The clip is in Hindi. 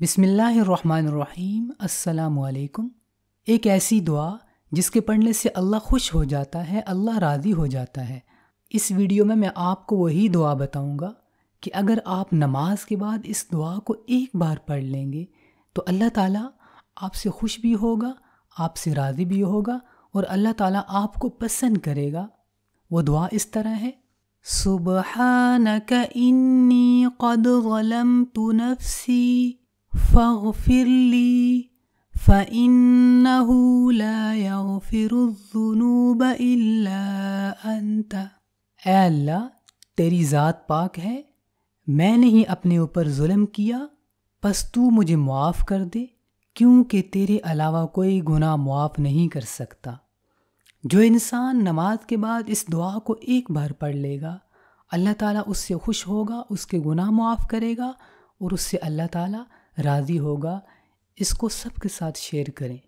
बिसमीम् अल्लाम एक ऐसी दुआ जिसके पढ़ने से अल्लाह खुश हो जाता है अल्लाह राज़ी हो जाता है इस वीडियो में मैं आपको वही दुआ बताऊंगा कि अगर आप नमाज के बाद इस दुआ को एक बार पढ़ लेंगे तो अल्लाह ताला आपसे खुश भी होगा आपसे राज़ी भी होगा और अल्लाह ताला आपको पसंद करेगा वो दुआ इस तरह है सुबह नफसी فاغفر لي فإنه لا يغفر الذنوب إلا أنت ए अल्लाह तेरी ज़ात पाक है मैंने ही अपने ऊपर जुल्म किया बस तू मुझे मुआफ़ कर दे क्योंकि तेरे अलावा कोई गुनाह मुआफ़ नहीं कर सकता जो इंसान नमाज के बाद इस दुआ को एक बार पढ़ लेगा अल्लाह ताला उससे खुश होगा उसके गुनाह मुआफ़ करेगा और उससे अल्लाह ताला राज़ी होगा इसको सबके साथ शेयर करें